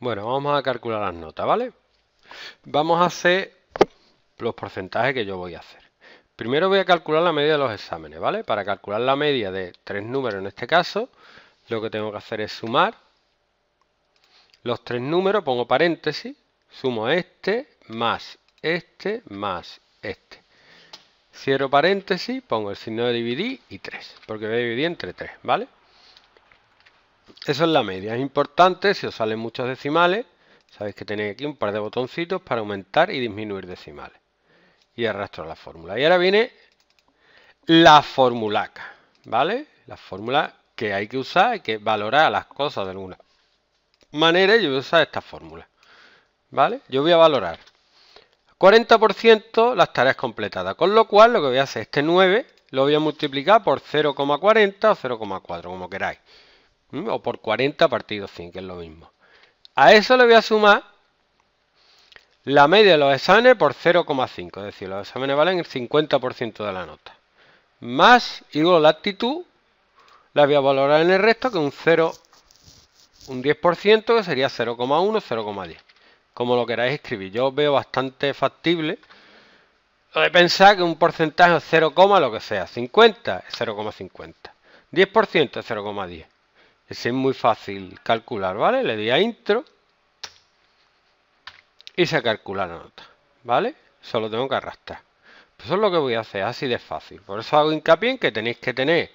Bueno, vamos a calcular las notas, ¿vale? Vamos a hacer los porcentajes que yo voy a hacer. Primero voy a calcular la media de los exámenes, ¿vale? Para calcular la media de tres números en este caso, lo que tengo que hacer es sumar los tres números, pongo paréntesis, sumo este, más este, más este. Cierro paréntesis, pongo el signo de dividir y 3, porque voy a dividir entre 3, ¿vale? Eso es la media. Es importante, si os salen muchos decimales, sabéis que tenéis aquí un par de botoncitos para aumentar y disminuir decimales. Y arrastro la fórmula. Y ahora viene la fórmula ¿vale? La fórmula que hay que usar, hay que valorar las cosas de alguna manera. Yo voy a usar esta fórmula, ¿vale? Yo voy a valorar 40% las tareas completadas, con lo cual lo que voy a hacer, es este 9 lo voy a multiplicar por 0,40 o 0,4, como queráis. Mm, o por 40 partido 5 que es lo mismo. A eso le voy a sumar la media de los exámenes por 0,5, es decir, los exámenes valen el 50% de la nota. Más, igual la actitud la voy a valorar en el resto que un 0, un 10% que sería 0,1, 0,10. Como lo queráis escribir, yo veo bastante factible de pensar que un porcentaje es 0, lo que sea, 50 es 0,50, 10% es 0,10 es muy fácil calcular, ¿vale? Le doy a intro y se calcula la nota, ¿vale? Solo tengo que arrastrar. Pues eso es lo que voy a hacer, así de fácil. Por eso hago hincapié en que tenéis que tener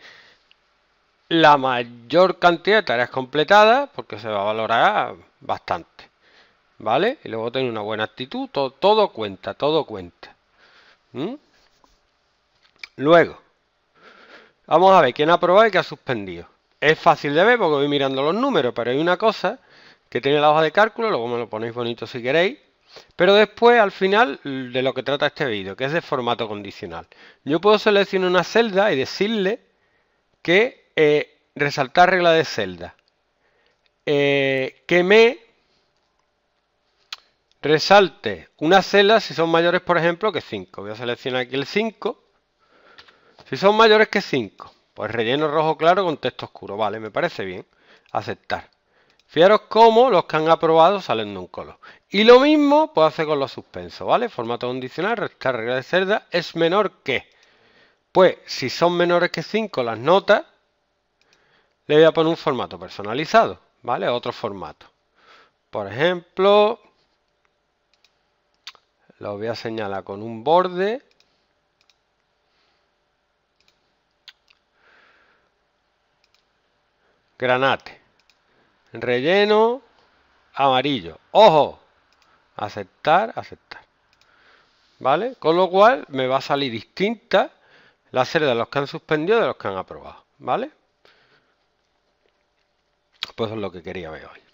la mayor cantidad de tareas completadas porque se va a valorar bastante, ¿vale? Y luego tener una buena actitud, todo, cuenta, todo cuenta. Luego, vamos a ver quién ha aprobado y quién ha suspendido. Es fácil de ver porque voy mirando los números, pero hay una cosa que tiene la hoja de cálculo, luego me lo ponéis bonito si queréis. Pero después, al final, de lo que trata este vídeo, que es de formato condicional. Yo puedo seleccionar una celda y decirle que eh, resaltar regla de celda. Eh, que me resalte una celda si son mayores, por ejemplo, que 5. Voy a seleccionar aquí el 5. Si son mayores que 5. Pues relleno rojo claro con texto oscuro. Vale, me parece bien. Aceptar. Fijaros cómo los que han aprobado salen de un color. Y lo mismo puedo hacer con los suspensos, ¿vale? Formato condicional, restar regla de cerda es menor que. Pues si son menores que 5 las notas, le voy a poner un formato personalizado, ¿vale? Otro formato. Por ejemplo, lo voy a señalar con un borde granate. Relleno amarillo. ¡Ojo! Aceptar, aceptar. ¿Vale? Con lo cual me va a salir distinta la serie de los que han suspendido de los que han aprobado. ¿Vale? Pues es lo que quería ver hoy.